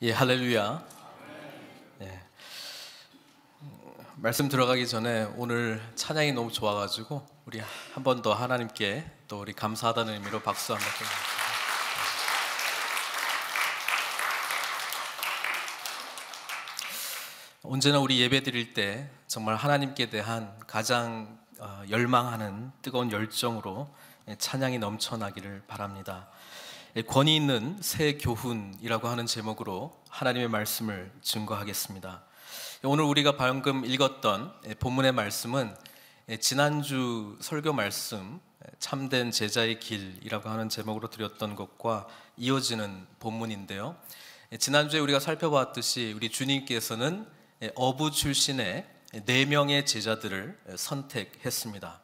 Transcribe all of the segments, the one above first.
예, 할렐루야. 예. 말씀 들어가기 전에 오늘 찬양이 너무 좋아가지고 우리 한 번 더 하나님께 또 우리 감사하다는 의미로 박수 한번 좀. 언제나 우리 예배 드릴 때 정말 하나님께 대한 가장 어, 열망하는 뜨거운 열정으로 예, 찬양이 넘쳐나기를 바랍니다. 권위 있는 새 교훈이라고 하는 제목으로 하나님의 말씀을 증거하겠습니다. 오늘 우리가 방금 읽었던 본문의 말씀은 지난주 설교 말씀 참된 제자의 길이라고 하는 제목으로 드렸던 것과 이어지는 본문인데요. 지난주에 우리가 살펴보듯이 우리 주님께서는 어부 출신의 네 명의 제자들을 선택했습니다.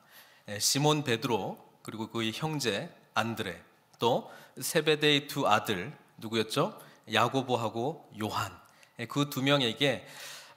시몬 베드로 그리고 그의 형제 안드레 또 세베데의 두 아들 누구였죠? 야고보하고 요한 예, 그두 명에게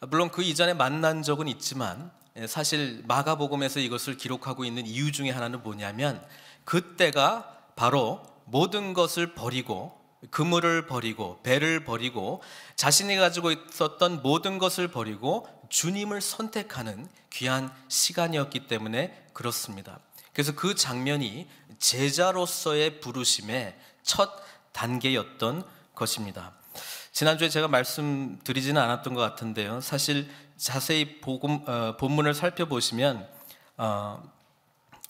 물론 그 이전에 만난 적은 있지만 예, 사실 마가복음에서 이것을 기록하고 있는 이유 중에 하나는 뭐냐면 그때가 바로 모든 것을 버리고 그물을 버리고 배를 버리고 자신이 가지고 있었던 모든 것을 버리고 주님을 선택하는 귀한 시간이었기 때문에 그렇습니다. 그래서 그 장면이 제자로서의 부르심의 첫 단계였던 것입니다. 지난주에 제가 말씀드리지는 않았던 것 같은데요. 사실 자세히 복음, 어, 본문을 살펴보시면 어,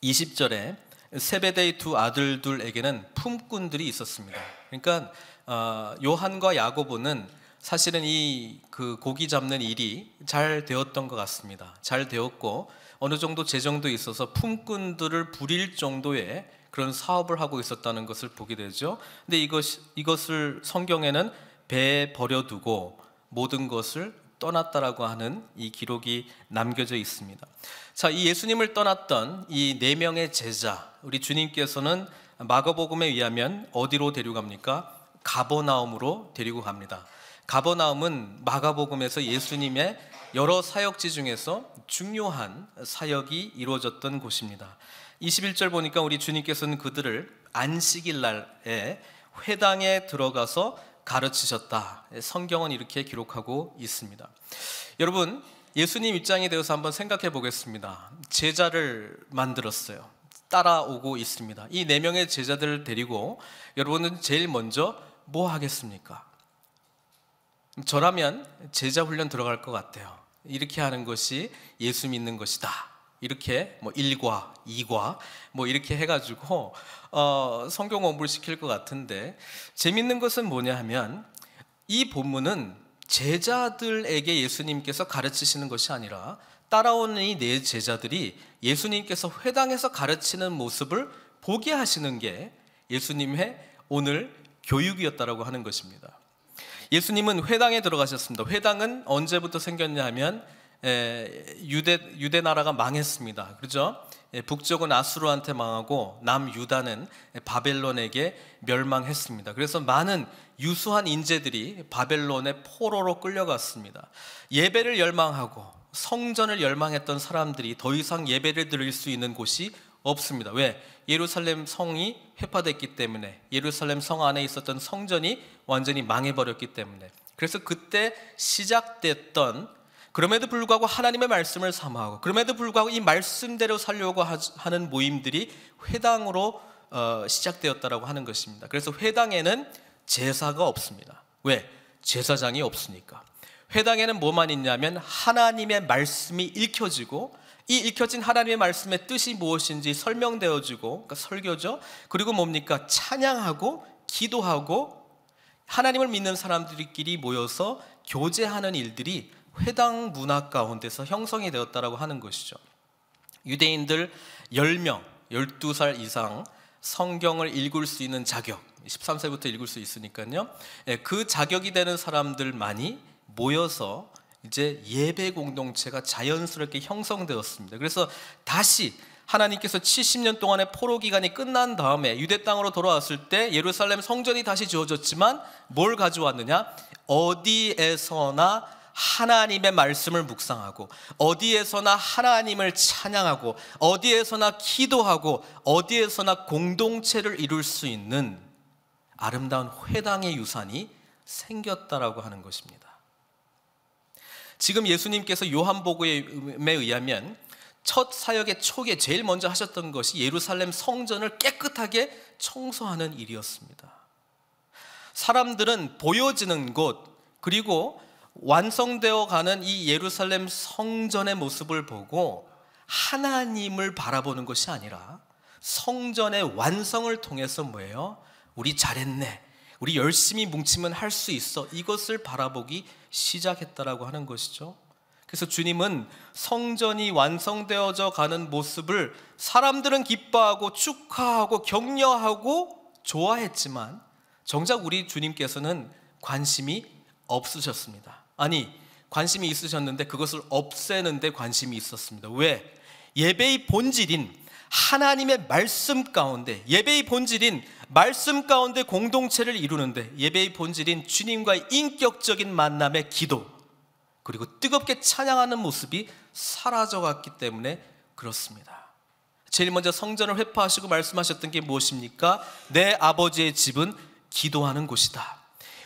20절에 세베데의 두 아들들에게는 품꾼들이 있었습니다. 그러니까 어, 요한과 야고보는 사실은 이그 고기 잡는 일이 잘 되었던 것 같습니다. 잘 되었고 어느 정도 재정도 있어서 품꾼들을 부릴 정도의 그런 사업을 하고 있었다는 것을 보게 되죠. 근데 이것 이것을 성경에는 배 버려두고 모든 것을 떠났다라고 하는 이 기록이 남겨져 있습니다. 자, 이 예수님을 떠났던 이 네 명의 제자, 우리 주님께서는 마가복음에 의하면 어디로 데려갑니까? 가버나움으로 데리고 갑니다. 가버나움은 마가복음에서 예수님의 여러 사역지 중에서 중요한 사역이 이루어졌던 곳입니다. 21절 보니까 우리 주님께서는 그들을 안식일 날에 회당에 들어가서 가르치셨다. 성경은 이렇게 기록하고 있습니다. 여러분, 예수님 입장에 대해서 한번 생각해 보겠습니다. 제자를 만들었어요. 따라오고 있습니다. 이 네 명의 제자들을 데리고 여러분은 제일 먼저 뭐 하겠습니까? 저라면 제자 훈련 들어갈 것 같아요. 이렇게 하는 것이 예수 믿는 것이다. 이렇게 뭐 1과 2과 뭐 이렇게 해가지고 어, 성경 공부를 시킬 것 같은데 재밌는 것은 뭐냐 하면 이 본문은 제자들에게 예수님께서 가르치시는 것이 아니라 따라오는 이네 제자들이 예수님께서 회당에서 가르치는 모습을 보게 하시는 게 예수님의 오늘 교육이었다라고 하는 것입니다. 예수님은 회당에 들어가셨습니다. 회당은 언제부터 생겼냐 하면 유대 유대 나라가 망했습니다. 그렇죠? 북쪽은 아수르한테 망하고 남 유다는 바벨론에게 멸망했습니다. 그래서 많은 유수한 인재들이 바벨론의 포로로 끌려갔습니다. 예배를 열망하고 성전을 열망했던 사람들이 더 이상 예배를 드릴 수 있는 곳이 없습니다. 왜? 예루살렘 성이 회파됐기 때문에 예루살렘 성 안에 있었던 성전이 완전히 망해버렸기 때문에 그래서 그때 시작됐던 그럼에도 불구하고 하나님의 말씀을 삼아하고 그럼에도 불구하고 이 말씀대로 살려고 하는 모임들이 회당으로 어, 시작되었다라고 하는 것입니다. 그래서 회당에는 제사가 없습니다. 왜? 제사장이 없으니까. 회당에는 뭐만 있냐면 하나님의 말씀이 읽혀지고 이 읽혀진 하나님의 말씀의 뜻이 무엇인지 설명되어 지고 그러니까 설교죠. 그리고 뭡니까? 찬양하고 기도하고 하나님을 믿는 사람들끼리 모여서 교제하는 일들이 회당 문화 가운데서 형성이 되었다라고 하는 것이죠. 유대인들 10명, 12살 이상 성경을 읽을 수 있는 자격, 13세부터 읽을 수 있으니까요. 예, 그 자격이 되는 사람들만이 모여서 이제 예배 공동체가 자연스럽게 형성되었습니다. 그래서 다시 하나님께서 70년 동안의 포로 기간이 끝난 다음에 유대 땅으로 돌아왔을 때 예루살렘 성전이 다시 지어졌지만 뭘 가져왔느냐? 어디에서나 하나님의 말씀을 묵상하고 어디에서나 하나님을 찬양하고 어디에서나 기도하고 어디에서나 공동체를 이룰 수 있는 아름다운 회당의 유산이 생겼다라고 하는 것입니다. 지금 예수님께서 요한복음에 의하면 첫 사역의 초기에 제일 먼저 하셨던 것이 예루살렘 성전을 깨끗하게 청소하는 일이었습니다. 사람들은 보여지는 곳 그리고 완성되어 가는 이 예루살렘 성전의 모습을 보고 하나님을 바라보는 것이 아니라 성전의 완성을 통해서 뭐예요? 우리 잘했네. 우리 열심히 뭉치면 할 수 있어. 이것을 바라보기 시작했다라고 하는 것이죠. 그래서 주님은 성전이 완성되어져 가는 모습을 사람들은 기뻐하고 축하하고 격려하고 좋아했지만 정작 우리 주님께서는 관심이 없으셨습니다. 아니, 관심이 있으셨는데 그것을 없애는데 관심이 있었습니다. 왜? 예배의 본질인 하나님의 말씀 가운데 예배의 본질인 말씀 가운데 공동체를 이루는데 예배의 본질인 주님과의 인격적인 만남의 기도 그리고 뜨겁게 찬양하는 모습이 사라져갔기 때문에 그렇습니다. 제일 먼저 성전을 회파하시고 말씀하셨던 게 무엇입니까? 내 아버지의 집은 기도하는 곳이다.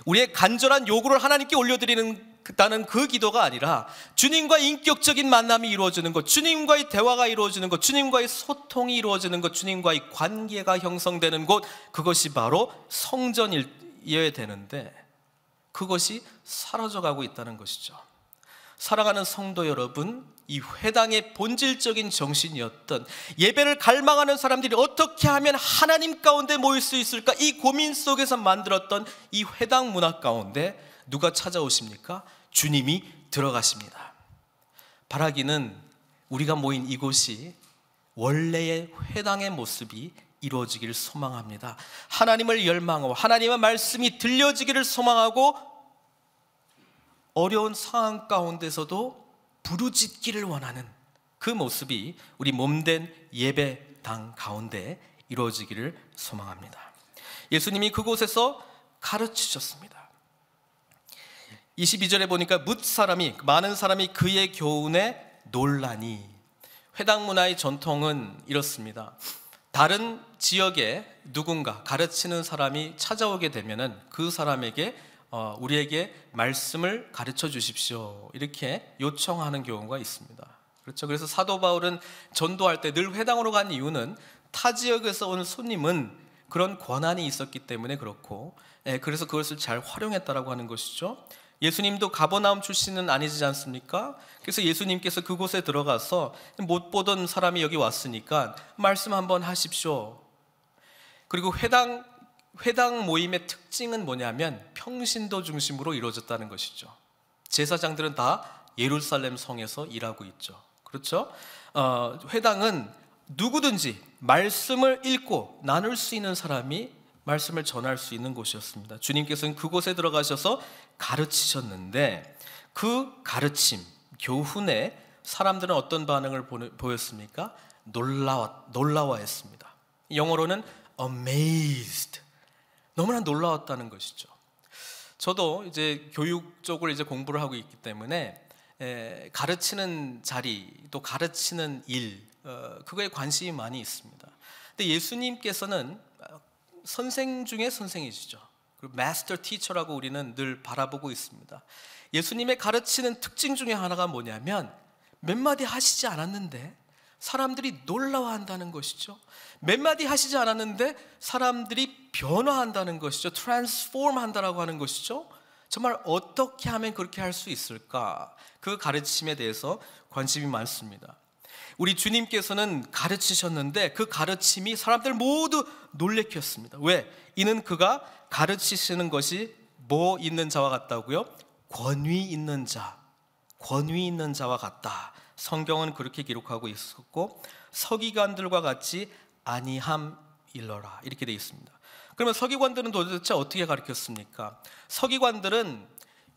우리의 간절한 요구를 하나님께 올려드리는 다는 그 기도가 아니라 주님과 인격적인 만남이 이루어지는 것, 주님과의 대화가 이루어지는 것, 주님과의 소통이 이루어지는 것, 주님과의 관계가 형성되는 곳, 그것이 바로 성전이어야 되는데 그것이 사라져가고 있다는 것이죠. 사랑하는 성도 여러분, 이 회당의 본질적인 정신이었던 예배를 갈망하는 사람들이 어떻게 하면 하나님 가운데 모일 수 있을까? 이 고민 속에서 만들었던 이 회당 문화 가운데 누가 찾아오십니까? 주님이 들어가십니다. 바라기는 우리가 모인 이곳이 원래의 회당의 모습이 이루어지기를 소망합니다. 하나님을 열망하고 하나님의 말씀이 들려지기를 소망하고 어려운 상황 가운데서도 부르짖기를 원하는 그 모습이 우리 몸된 예배당 가운데 이루어지기를 소망합니다. 예수님이 그곳에서 가르치셨습니다. 22절에 보니까 묻 사람이 많은 사람이 그의 교훈에 논란이 회당 문화의 전통은 이렇습니다. 다른 지역에 누군가 가르치는 사람이 찾아오게 되면은 그 사람에게 어, 우리에게 말씀을 가르쳐 주십시오 이렇게 요청하는 경우가 있습니다. 그렇죠. 그래서 사도 바울은 전도할 때 늘 회당으로 간 이유는 타 지역에서 온 손님은 그런 권한이 있었기 때문에 그렇고, 예, 그래서 그것을 잘 활용했다라고 하는 것이죠. 예수님도 가버나움 출신은 아니지 않습니까? 그래서 예수님께서 그곳에 들어가서 못 보던 사람이 여기 왔으니까 말씀 한번 하십시오. 그리고 회당 회당 모임의 특징은 뭐냐면 평신도 중심으로 이루어졌다는 것이죠. 제사장들은 다 예루살렘 성에서 일하고 있죠. 그렇죠? 어, 회당은 누구든지 말씀을 읽고 나눌 수 있는 사람이 말씀을 전할 수 있는 곳이었습니다. 주님께서는 그곳에 들어가셔서 가르치셨는데 그 가르침, 교훈에 사람들은 어떤 반응을 보였습니까? 놀라워, 놀라워했습니다. 영어로는 amazed. 너무나 놀라웠다는 것이죠. 저도 이제 교육 쪽을 이제 공부를 하고 있기 때문에 에, 가르치는 자리 또 가르치는 일 어, 그거에 관심이 많이 있습니다. 근데 예수님께서는 선생 중에 선생이시죠. 그리고 마스터 티처라고 우리는 늘 바라보고 있습니다. 예수님의 가르치는 특징 중에 하나가 뭐냐면 몇 마디 하시지 않았는데 사람들이 놀라워한다는 것이죠. 몇 마디 하시지 않았는데 사람들이 변화한다는 것이죠. 트랜스폼 한다라고 하는 것이죠. 정말 어떻게 하면 그렇게 할 수 있을까? 그 가르침에 대해서 관심이 많습니다. 우리 주님께서는 가르치셨는데 그 가르침이 사람들 모두 놀래켰습니다. 왜? 이는 그가 가르치시는 것이 뭐 있는 자와 같다고요? 권위 있는 자. 권위 있는 자와 같다. 성경은 그렇게 기록하고 있었고 서기관들과 같이 아니함 일러라. 이렇게 돼 있습니다. 그러면 서기관들은 도대체 어떻게 가르쳤습니까? 서기관들은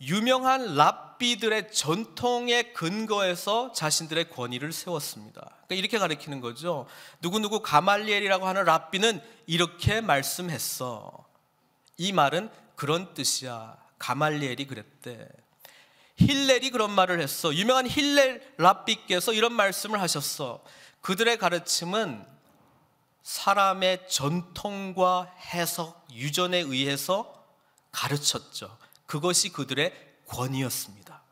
유명한 랍비들의 전통에 근거해서 자신들의 권위를 세웠습니다. 그러니까 이렇게 가리키는 거죠. 누구누구 가말리엘이라고 하는 랍비는 이렇게 말씀했어. 이 말은 그런 뜻이야. 가말리엘이 그랬대. 힐렐이 그런 말을 했어. 유명한 힐렐 랍비께서 이런 말씀을 하셨어. 그들의 가르침은 사람의 전통과 해석, 유전에 의해서 가르쳤죠. 그것이 그들의 권위였습니다.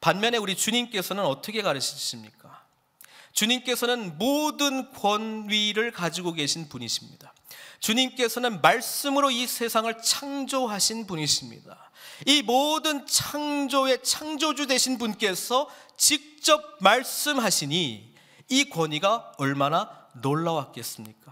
반면에 우리 주님께서는 어떻게 가르치십니까? 주님께서는 모든 권위를 가지고 계신 분이십니다. 주님께서는 말씀으로 이 세상을 창조하신 분이십니다. 이 모든 창조의 창조주 되신 분께서 직접 말씀하시니 이 권위가 얼마나 놀라웠겠습니까?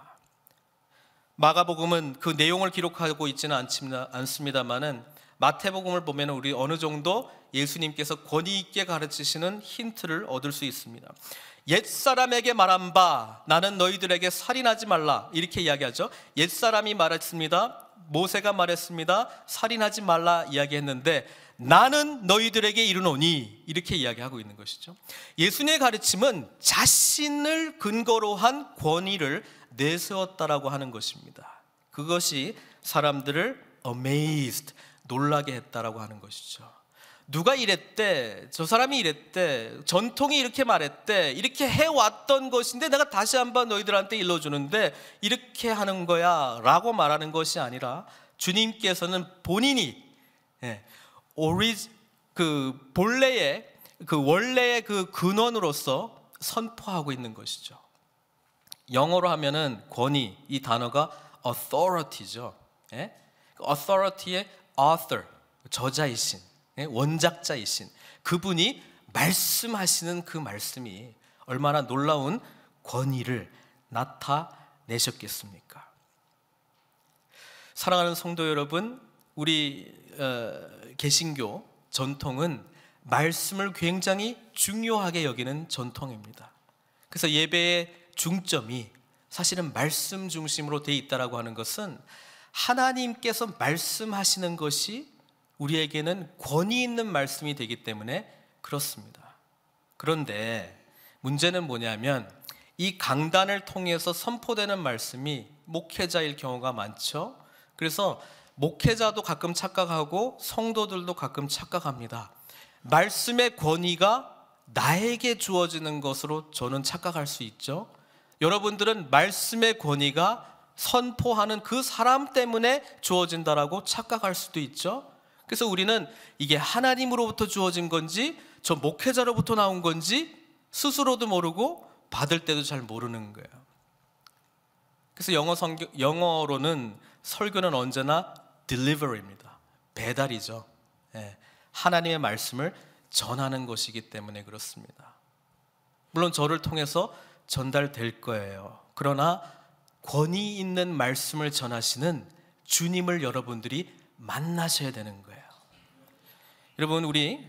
마가복음은 그 내용을 기록하고 있지는 않습니다만은 마태복음을 보면 우리 어느 정도 예수님께서 권위 있게 가르치시는 힌트를 얻을 수 있습니다. 옛 사람에게 말한 바 나는 너희들에게 살인하지 말라 이렇게 이야기하죠. 옛 사람이 말했습니다. 모세가 말했습니다. 살인하지 말라 이야기했는데 나는 너희들에게 이르노니 이렇게 이야기하고 있는 것이죠. 예수님의 가르침은 자신을 근거로 한 권위를 내세웠다라고 하는 것입니다. 그것이 사람들을 amazed 놀라게 했다라고 하는 것이죠. 누가 이랬대, 저 사람이 이랬대, 전통이 이렇게 말했대, 이렇게 해왔던 것인데 내가 다시 한번 너희들한테 일러주는데 이렇게 하는 거야 라고 말하는 것이 아니라 주님께서는 본인이 예, 오리, 그 본래의 그 원래의 그 근원으로서 선포하고 있는 것이죠. 영어로 하면은 권위 이 단어가 authority죠. 예? 그 authority의 author, 저자이신, 예, 원작자이신 그분이 말씀하시는 그 말씀이 얼마나 놀라운 권위를 나타내셨겠습니까? 사랑하는 성도 여러분, 우리 어, 개신교 전통은 말씀을 굉장히 중요하게 여기는 전통입니다. 그래서 예배의 중점이 사실은 말씀 중심으로 돼 있다라고 하는 것은 하나님께서 말씀하시는 것이 우리에게는 권위 있는 말씀이 되기 때문에 그렇습니다. 그런데 문제는 뭐냐면 이 강단을 통해서 선포되는 말씀이 목회자일 경우가 많죠. 그래서 목회자도 가끔 착각하고 성도들도 가끔 착각합니다. 말씀의 권위가 나에게 주어지는 것으로 저는 착각할 수 있죠. 여러분들은 말씀의 권위가 선포하는 그 사람 때문에 주어진다라고 착각할 수도 있죠. 그래서 우리는 이게 하나님으로부터 주어진 건지 저 목회자로부터 나온 건지 스스로도 모르고 받을 때도 잘 모르는 거예요. 그래서 영어 성경, 영어로는 설교는 언제나 delivery입니다. 배달이죠. 예, 하나님의 말씀을 전하는 것이기 때문에 그렇습니다. 물론 저를 통해서 전달될 거예요. 그러나 권위 있는 말씀을 전하시는 주님을 여러분들이 만나셔야 되는 거예요. 여러분 우리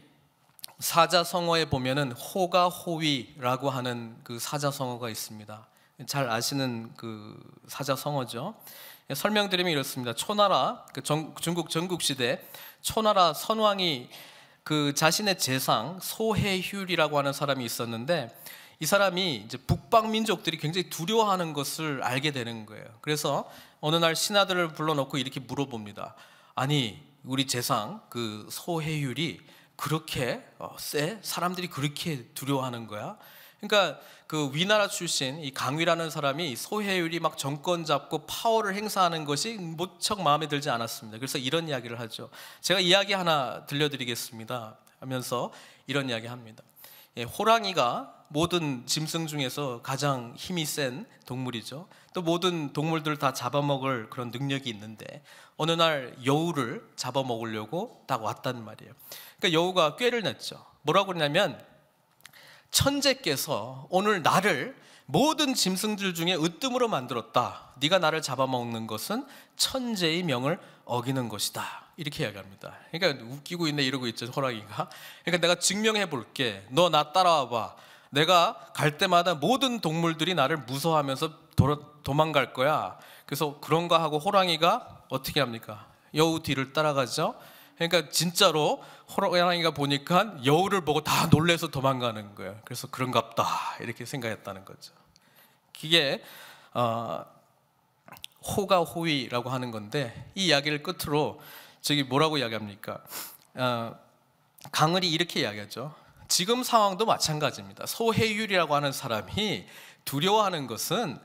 사자성어에 보면은 호가호위라고 하는 그 사자성어가 있습니다. 잘 아시는 그 사자성어죠. 예, 설명드리면 이렇습니다. 초나라 그 정, 중국 전국 시대 초나라 선왕이 그 자신의 재상 소해휼이라고 하는 사람이 있었는데 이 사람이 이제 북방 민족들이 굉장히 두려워하는 것을 알게 되는 거예요. 그래서 어느 날 신하들을 불러놓고 이렇게 물어봅니다. 아니 우리 재상 그 소해율이 그렇게 어, 쎄? 사람들이 그렇게 두려워하는 거야? 그러니까 그 위나라 출신 이 강위라는 사람이 소해율이 막 정권 잡고 파워를 행사하는 것이 무척 마음에 들지 않았습니다. 그래서 이런 이야기를 하죠. 제가 이야기 하나 들려드리겠습니다. 하면서 이런 이야기 합니다. 예, 호랑이가 모든 짐승 중에서 가장 힘이 센 동물이죠. 또 모든 동물들 다 잡아먹을 그런 능력이 있는데 어느 날 여우를 잡아먹으려고 딱 왔단 말이에요. 그러니까 여우가 꾀를 냈죠. 뭐라고 그러냐면 천재께서 오늘 나를 모든 짐승들 중에 으뜸으로 만들었다. 네가 나를 잡아먹는 것은 천재의 명을 어기는 것이다. 이렇게 이야기합니다. 그러니까 웃기고 있네 이러고 있죠 호랑이가. 그러니까 내가 증명해 볼게. 너 나 따라와 봐. 내가 갈 때마다 모든 동물들이 나를 무서워하면서 도, 도망갈 거야. 그래서 그런가 하고 호랑이가 어떻게 합니까? 여우 뒤를 따라가죠. 그러니까 진짜로 호랑이가 보니까 여우를 보고 다 놀래서 도망가는 거예요. 그래서 그런갑다 이렇게 생각했다는 거죠. 그게 어, 호가 호위라고 하는 건데 이 이야기를 끝으로 저기 뭐라고 이야기합니까? 어, 강을이 이렇게 이야기하죠. 지금 상황도 마찬가지입니다. 소해율이라고 하는 사람이 두려워하는 것은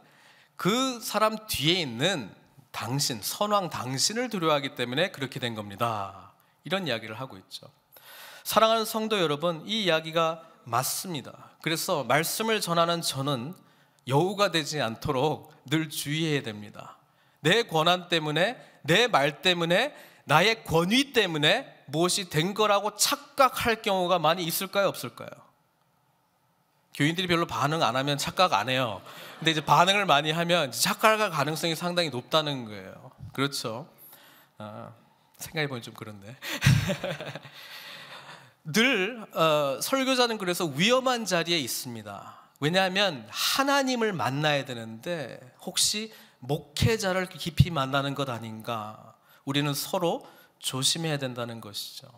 그 사람 뒤에 있는 당신, 선왕 당신을 두려워하기 때문에 그렇게 된 겁니다. 이런 이야기를 하고 있죠. 사랑하는 성도 여러분, 이 이야기가 맞습니다. 그래서 말씀을 전하는 저는 여우가 되지 않도록 늘 주의해야 됩니다. 내 권한 때문에, 내 말 때문에, 나의 권위 때문에 무엇이 된 거라고 착각할 경우가 많이 있을까요? 없을까요? 교인들이 별로 반응 안 하면 착각 안 해요. 근데 이제 반응을 많이 하면 착각할 가능성이 상당히 높다는 거예요. 그렇죠? 아, 생각해보니 좀 그런데. 늘 어, 설교자는 그래서 위험한 자리에 있습니다. 왜냐하면 하나님을 만나야 되는데 혹시 목회자를 깊이 만나는 것 아닌가? 우리는 서로 조심해야 된다는 것이죠.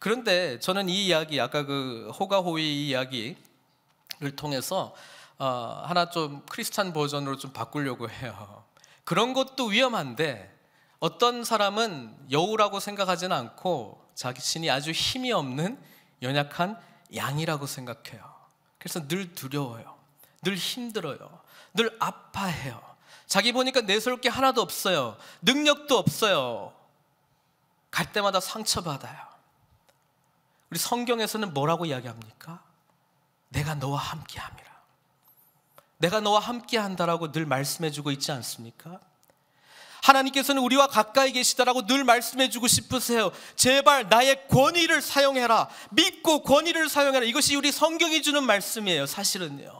그런데 저는 이 이야기, 아까 그 호가호위 이야기를 통해서 어, 하나 좀 크리스찬 버전으로 좀 바꾸려고 해요. 그런 것도 위험한데 어떤 사람은 여우라고 생각하지는 않고 자신이 아주 힘이 없는 연약한 양이라고 생각해요. 그래서 늘 두려워요. 늘 힘들어요. 늘 아파해요. 자기 보니까 내세울 게 하나도 없어요. 능력도 없어요. 갈 때마다 상처받아요. 우리 성경에서는 뭐라고 이야기합니까? 내가 너와 함께 함이라. 내가 너와 함께 한다라고 늘 말씀해 주고 있지 않습니까? 하나님께서는 우리와 가까이 계시다라고 늘 말씀해 주고 싶으세요. 제발 나의 권위를 사용해라. 믿고 권위를 사용해라. 이것이 우리 성경이 주는 말씀이에요. 사실은요.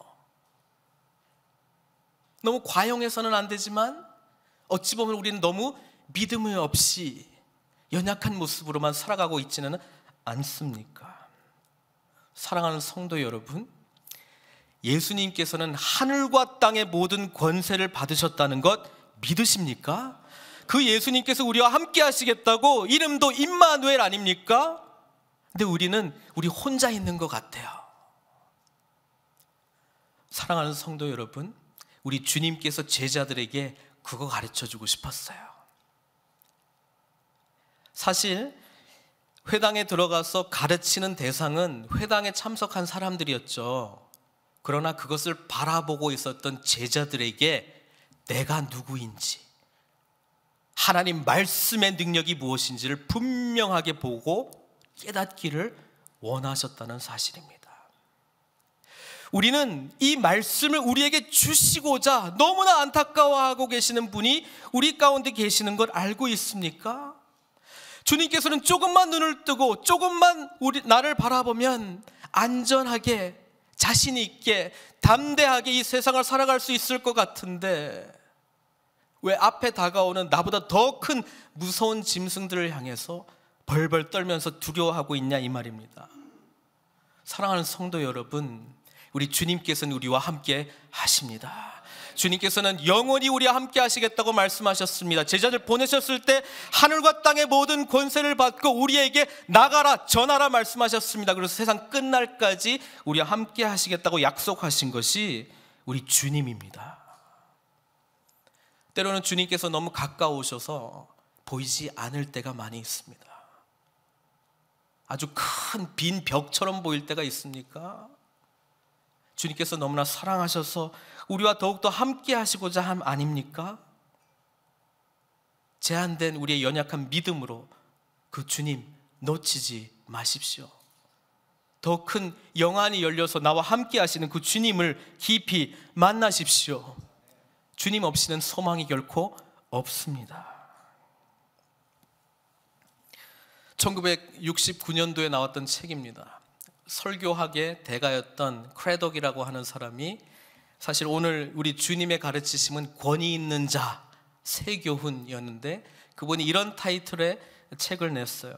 너무 과용해서는 안 되지만 어찌 보면 우리는 너무 믿음이 없이 연약한 모습으로만 살아가고 있지는 않습니까? 사랑하는 성도 여러분, 예수님께서는 하늘과 땅의 모든 권세를 받으셨다는 것 믿으십니까? 그 예수님께서 우리와 함께 하시겠다고 이름도 임마누엘 아닙니까? 근데 우리는 우리 혼자 있는 것 같아요. 사랑하는 성도 여러분, 우리 주님께서 제자들에게 그거 가르쳐 주고 싶었어요. 사실 회당에 들어가서 가르치는 대상은 회당에 참석한 사람들이었죠. 그러나 그것을 바라보고 있었던 제자들에게 내가 누구인지, 하나님 말씀의 능력이 무엇인지를 분명하게 보고 깨닫기를 원하셨다는 사실입니다. 우리는 이 말씀을 우리에게 주시고자 너무나 안타까워하고 계시는 분이 우리 가운데 계시는 걸 알고 있습니까? 주님께서는 조금만 눈을 뜨고 조금만 우리 나를 바라보면 안전하게 자신 있게 담대하게 이 세상을 살아갈 수 있을 것 같은데 왜 앞에 다가오는 나보다 더 큰 무서운 짐승들을 향해서 벌벌 떨면서 두려워하고 있냐 이 말입니다. 사랑하는 성도 여러분, 우리 주님께서는 우리와 함께 하십니다. 주님께서는 영원히 우리와 함께 하시겠다고 말씀하셨습니다. 제자들 보내셨을 때 하늘과 땅의 모든 권세를 받고 우리에게 나가라 전하라 말씀하셨습니다. 그래서 세상 끝날까지 우리와 함께 하시겠다고 약속하신 것이 우리 주님입니다. 때로는 주님께서 너무 가까우셔서 보이지 않을 때가 많이 있습니다. 아주 큰 빈 벽처럼 보일 때가 있습니까? 주님께서 너무나 사랑하셔서 우리와 더욱더 함께 하시고자 함 아닙니까? 제한된 우리의 연약한 믿음으로 그 주님 놓치지 마십시오. 더 큰 영안이 열려서 나와 함께 하시는 그 주님을 깊이 만나십시오. 주님 없이는 소망이 결코 없습니다. 1969년도에 나왔던 책입니다. 설교학의 대가였던 크레덕이라고 하는 사람이 사실 오늘 우리 주님의 가르치심은 권위 있는 자 세교훈이었는데 그분이 이런 타이틀의 책을 냈어요.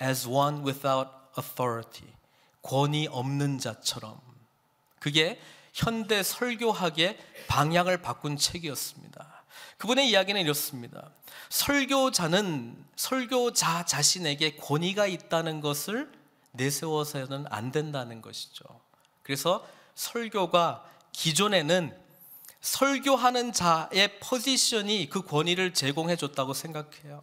As one without authority. 권위 없는 자처럼. 그게 현대 설교학의 방향을 바꾼 책이었습니다. 그분의 이야기는 이렇습니다. 설교자는 설교자 자신에게 권위가 있다는 것을 내세워서는 안 된다는 것이죠. 그래서 설교가 기존에는 설교하는 자의 포지션이 그 권위를 제공해 줬다고 생각해요.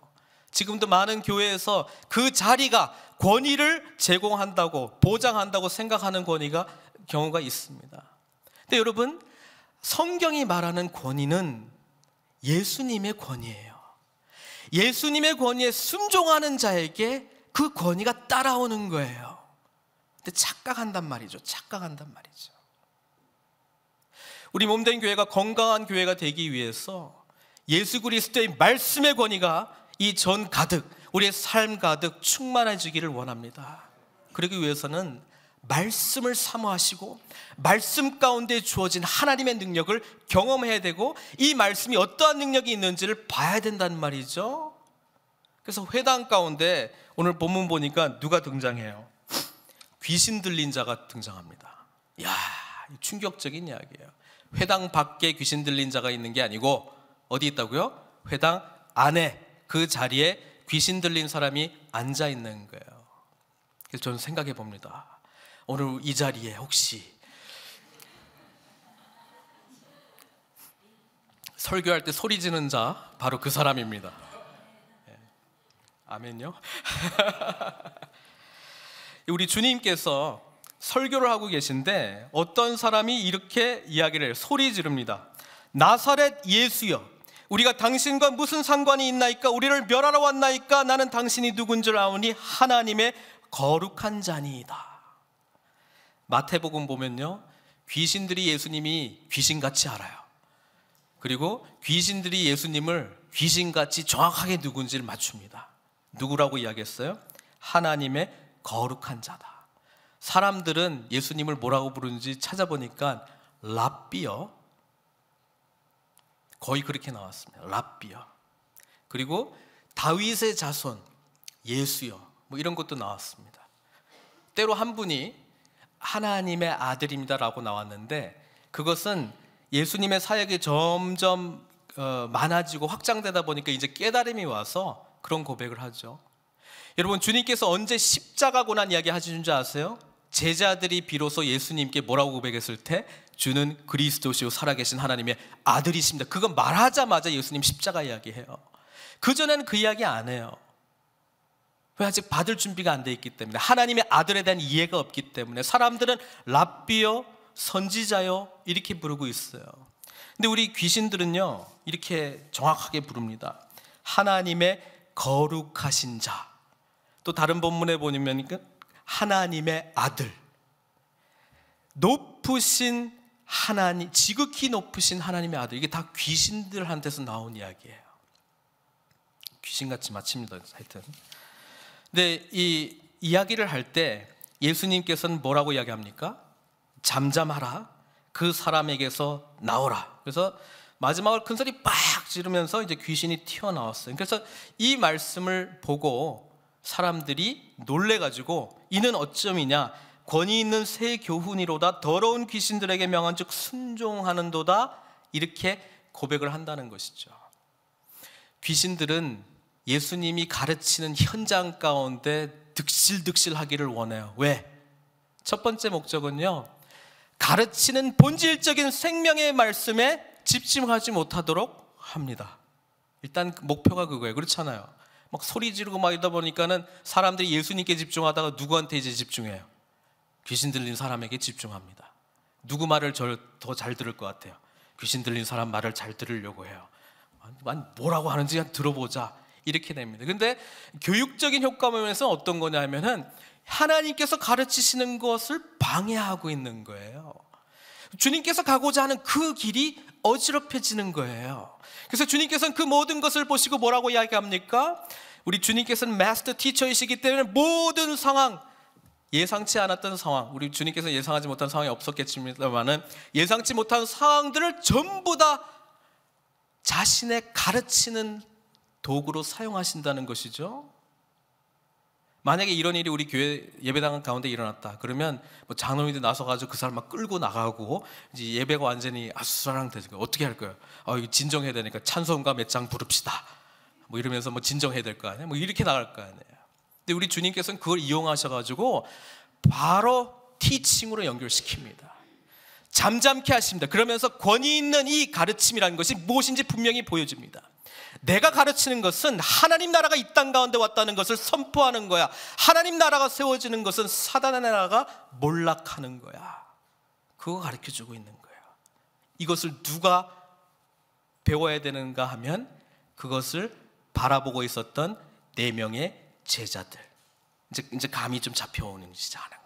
지금도 많은 교회에서 그 자리가 권위를 제공한다고 보장한다고 생각하는 권위가 경우가 있습니다. 근데 여러분 성경이 말하는 권위는 예수님의 권위예요. 예수님의 권위에 순종하는 자에게 그 권위가 따라오는 거예요. 근데 착각한단 말이죠. 착각한단 말이죠. 우리 몸된 교회가 건강한 교회가 되기 위해서 예수 그리스도의 말씀의 권위가 이 전 가득 우리의 삶 가득 충만해지기를 원합니다. 그러기 위해서는 말씀을 사모하시고 말씀 가운데 주어진 하나님의 능력을 경험해야 되고 이 말씀이 어떠한 능력이 있는지를 봐야 된다 말이죠. 그래서 회당 가운데 오늘 본문 보니까 누가 등장해요? 귀신 들린 자가 등장합니다. 야, 충격적인 이야기예요. 회당 밖에 귀신 들린 자가 있는 게 아니고 어디 있다고요? 회당 안에 그 자리에 귀신 들린 사람이 앉아 있는 거예요. 그래서 저는 생각해 봅니다. 오늘 이 자리에 혹시 설교할 때 소리 지는 자 바로 그 사람입니다. 아멘요. 우리 주님께서 설교를 하고 계신데 어떤 사람이 이렇게 이야기를 소리 지릅니다. 나사렛 예수여, 우리가 당신과 무슨 상관이 있나이까? 우리를 멸하러 왔나이까? 나는 당신이 누군 줄 아오니 하나님의 거룩한 자니이다. 마태복음 보면요. 귀신들이 예수님이 귀신같이 알아요. 그리고 귀신들이 예수님을 귀신같이 정확하게 누군지를 맞춥니다. 누구라고 이야기했어요? 하나님의 거룩한 자다. 사람들은 예수님을 뭐라고 부르는지 찾아보니까 랍비어 거의 그렇게 나왔습니다. 랍비어 그리고 다윗의 자손 예수여 뭐 이런 것도 나왔습니다. 때로 한 분이 하나님의 아들입니다라고 나왔는데 그것은 예수님의 사역이 점점 어, 많아지고 확장되다 보니까 이제 깨달음이 와서 그런 고백을 하죠. 여러분 주님께서 언제 십자가 고난 이야기 하시는 줄 아세요? 제자들이 비로소 예수님께 뭐라고 고백했을 때 주는 그리스도시요 살아계신 하나님의 아들이십니다. 그건 말하자마자 예수님 십자가 이야기해요. 그전에는 그 이야기 안 해요. 왜 아직 받을 준비가 안 돼 있기 때문에 하나님의 아들에 대한 이해가 없기 때문에 사람들은 랍비요 선지자요 이렇게 부르고 있어요. 근데 우리 귀신들은요 이렇게 정확하게 부릅니다. 하나님의 거룩하신 자. 또 다른 본문에 보면 그 하나님의 아들. 높으신 하나님, 지극히 높으신 하나님의 아들. 이게 다 귀신들한테서 나온 이야기예요. 귀신같이 마칩니다. 하여튼. 근데 이 이야기를 할 때 예수님께서는 뭐라고 이야기합니까? 잠잠하라. 그 사람에게서 나오라. 그래서 마지막으로 큰 소리 빡 지르면서 이제 귀신이 튀어나왔어요. 그래서 이 말씀을 보고 사람들이 놀래가지고 이는 어쩜이냐 권위 있는 새 교훈이로다 더러운 귀신들에게 명한즉 순종하는도다 이렇게 고백을 한다는 것이죠. 귀신들은 예수님이 가르치는 현장 가운데 득실득실하기를 원해요. 왜? 첫 번째 목적은요. 가르치는 본질적인 생명의 말씀에 집중하지 못하도록 합니다. 일단 그 목표가 그거예요. 그렇잖아요. 막 소리 지르고 막 이러다 보니까는 사람들이 예수님께 집중하다가 누구한테 이제 집중해요? 귀신 들린 사람에게 집중합니다. 누구 말을 더 잘 들을 것 같아요? 귀신 들린 사람 말을 잘 들으려고 해요. 아, 뭐라고 하는지 들어보자. 이렇게 됩니다. 근데 교육적인 효과면에서 어떤 거냐면은 하나님께서 가르치시는 것을 방해하고 있는 거예요. 주님께서 가고자 하는 그 길이 어지럽혀지는 거예요. 그래서 주님께서는 그 모든 것을 보시고 뭐라고 이야기합니까? 우리 주님께서는 마스터 티처이시기 때문에 모든 상황, 예상치 않았던 상황, 우리 주님께서 예상하지 못한 상황이 없었겠지만은 예상치 못한 상황들을 전부 다 자신의 가르치는 도구로 사용하신다는 것이죠. 만약에 이런 일이 우리 교회 예배당 가운데 일어났다. 그러면 뭐 장로님들 나서가지고 그 사람 막 끌고 나가고 이제 예배가 완전히 아수라랑 되니까 어떻게 할 거예요? 아, 이거 진정해야 되니까 찬송가 몇 장 부릅시다. 뭐 이러면서 뭐 진정해야 될 거 아니에요? 뭐 이렇게 나갈 거 아니에요? 근데 우리 주님께서는 그걸 이용하셔가지고 바로 티칭으로 연결시킵니다. 잠잠케 하십니다. 그러면서 권위 있는 이 가르침이라는 것이 무엇인지 분명히 보여집니다. 내가 가르치는 것은 하나님 나라가 이 땅 가운데 왔다는 것을 선포하는 거야. 하나님 나라가 세워지는 것은 사단의 나라가 몰락하는 거야. 그거 가르쳐 주고 있는 거야. 이것을 누가 배워야 되는가 하면 그것을 바라보고 있었던 네 명의 제자들. 이제 이제 감이 좀 잡혀오는 시작하는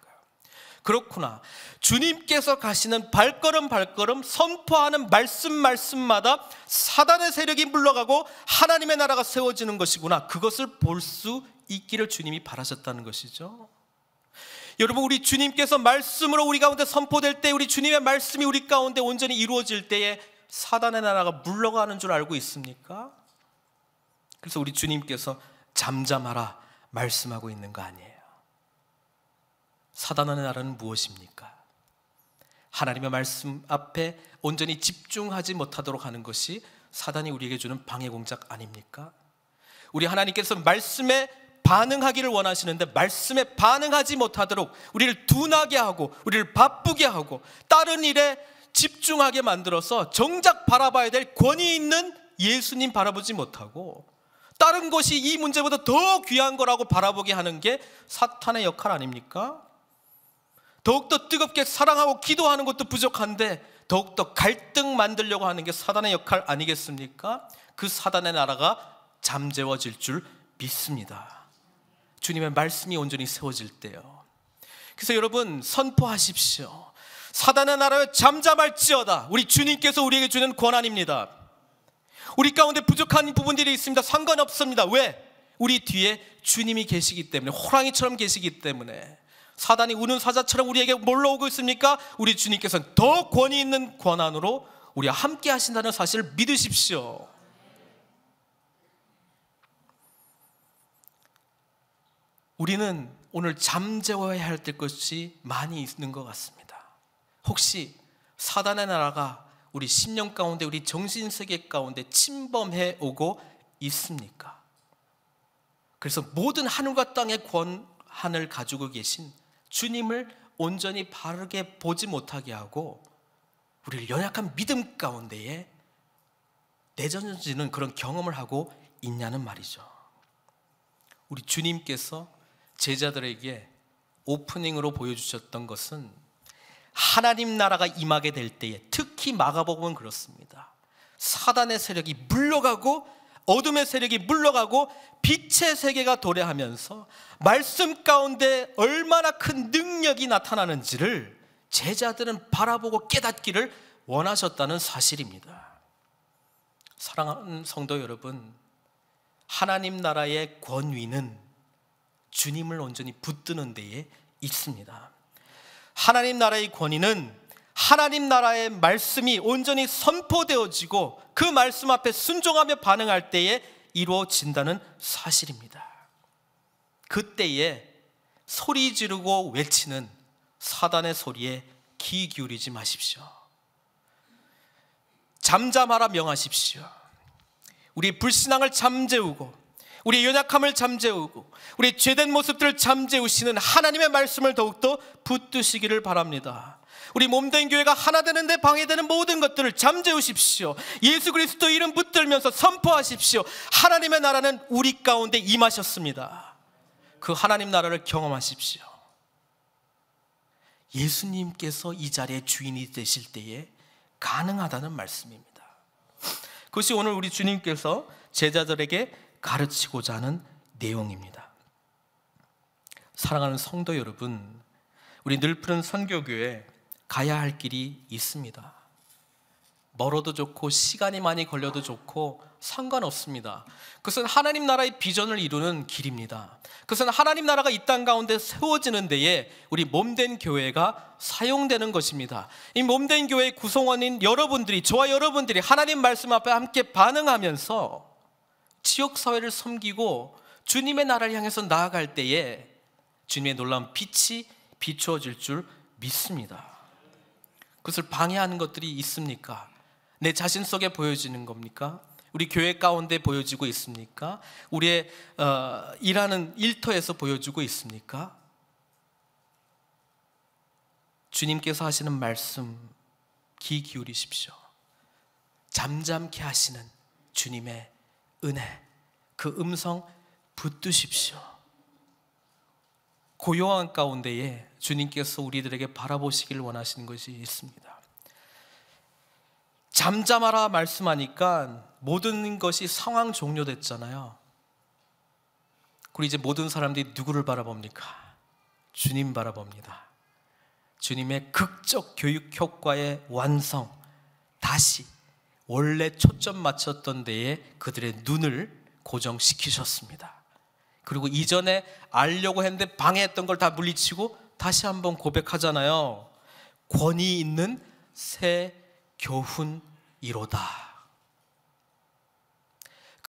그렇구나. 주님께서 가시는 발걸음 발걸음 선포하는 말씀 말씀마다 사단의 세력이 물러가고 하나님의 나라가 세워지는 것이구나. 그것을 볼 수 있기를 주님이 바라셨다는 것이죠. 여러분 우리 주님께서 말씀으로 우리 가운데 선포될 때 우리 주님의 말씀이 우리 가운데 온전히 이루어질 때에 사단의 나라가 물러가는 줄 알고 있습니까? 그래서 우리 주님께서 잠잠하라 말씀하고 있는 거 아니에요. 사단의 나라는 무엇입니까? 하나님의 말씀 앞에 온전히 집중하지 못하도록 하는 것이 사단이 우리에게 주는 방해 공작 아닙니까? 우리 하나님께서 말씀에 반응하기를 원하시는데 말씀에 반응하지 못하도록 우리를 둔하게 하고 우리를 바쁘게 하고 다른 일에 집중하게 만들어서 정작 바라봐야 될 권위 있는 예수님 바라보지 못하고 다른 것이 이 문제보다 더 귀한 거라고 바라보게 하는 게 사탄의 역할 아닙니까? 더욱더 뜨겁게 사랑하고 기도하는 것도 부족한데 더욱더 갈등 만들려고 하는 게 사단의 역할 아니겠습니까? 그 사단의 나라가 잠재워질 줄 믿습니다. 주님의 말씀이 온전히 세워질 때요. 그래서 여러분 선포하십시오. 사단의 나라에 잠잠할지어다. 우리 주님께서 우리에게 주는 권한입니다. 우리 가운데 부족한 부분들이 있습니다. 상관없습니다. 왜? 우리 뒤에 주님이 계시기 때문에 호랑이처럼 계시기 때문에 사단이 우는 사자처럼 우리에게 뭘로 오고 있습니까? 우리 주님께서는 더 권위 있는 권한으로 우리와 함께 하신다는 사실을 믿으십시오. 우리는 오늘 잠재워야 할 것이 많이 있는 것 같습니다. 혹시 사단의 나라가 우리 심령 가운데, 우리 정신 세계 가운데 침범해 오고 있습니까? 그래서 모든 하늘과 땅의 권한을 가지고 계신 주님을 온전히 바르게 보지 못하게 하고 우리를 연약한 믿음 가운데에 내전지는 그런 경험을 하고 있냐는 말이죠. 우리 주님께서 제자들에게 오프닝으로 보여주셨던 것은 하나님 나라가 임하게 될 때에 특히 마가복음은 그렇습니다. 사단의 세력이 물러가고 어둠의 세력이 물러가고 빛의 세계가 도래하면서 말씀 가운데 얼마나 큰 능력이 나타나는지를 제자들은 바라보고 깨닫기를 원하셨다는 사실입니다. 사랑하는 성도 여러분, 하나님 나라의 권위는 주님을 온전히 붙드는 데에 있습니다. 하나님 나라의 권위는 하나님 나라의 말씀이 온전히 선포되어지고 그 말씀 앞에 순종하며 반응할 때에 이루어진다는 사실입니다. 그때에 소리 지르고 외치는 사단의 소리에 귀 기울이지 마십시오. 잠잠하라 명하십시오. 우리 불신앙을 잠재우고 우리 연약함을 잠재우고 우리 죄된 모습들을 잠재우시는 하나님의 말씀을 더욱더 붙드시기를 바랍니다. 우리 몸된 교회가 하나 되는데 방해되는 모든 것들을 잠재우십시오. 예수 그리스도 이름 붙들면서 선포하십시오. 하나님의 나라는 우리 가운데 임하셨습니다. 그 하나님 나라를 경험하십시오. 예수님께서 이자리에 주인이 되실 때에 가능하다는 말씀입니다. 그것이 오늘 우리 주님께서 제자들에게 가르치고자 하는 내용입니다. 사랑하는 성도 여러분, 우리 늘 푸른 선교교회 가야 할 길이 있습니다. 멀어도 좋고 시간이 많이 걸려도 좋고 상관없습니다. 그것은 하나님 나라의 비전을 이루는 길입니다. 그것은 하나님 나라가 이 땅 가운데 세워지는 데에 우리 몸된 교회가 사용되는 것입니다. 이 몸된 교회의 구성원인 여러분들이 저와 여러분들이 하나님 말씀 앞에 함께 반응하면서 지역 사회를 섬기고 주님의 나라를 향해서 나아갈 때에 주님의 놀라운 빛이 비추어질 줄 믿습니다. 그것을 방해하는 것들이 있습니까? 내 자신 속에 보여지는 겁니까? 우리 교회 가운데 보여지고 있습니까? 우리의 어, 일하는 일터에서 보여지고 있습니까? 주님께서 하시는 말씀 귀 기울이십시오. 잠잠케 하시는 주님의 은혜 그 음성 붙드십시오. 고요한 가운데에 주님께서 우리들에게 바라보시길 원하시는 것이 있습니다. 잠잠하라 말씀하니까 모든 것이 상황 종료됐잖아요. 그리고 이제 모든 사람들이 누구를 바라봅니까? 주님 바라봅니다. 주님의 극적 교육 효과의 완성, 다시 원래 초점 맞췄던 데에 그들의 눈을 고정시키셨습니다. 그리고 이전에 알려고 했는데 방해했던 걸 다 물리치고 다시 한번 고백하잖아요. 권위 있는 새 교훈이로다.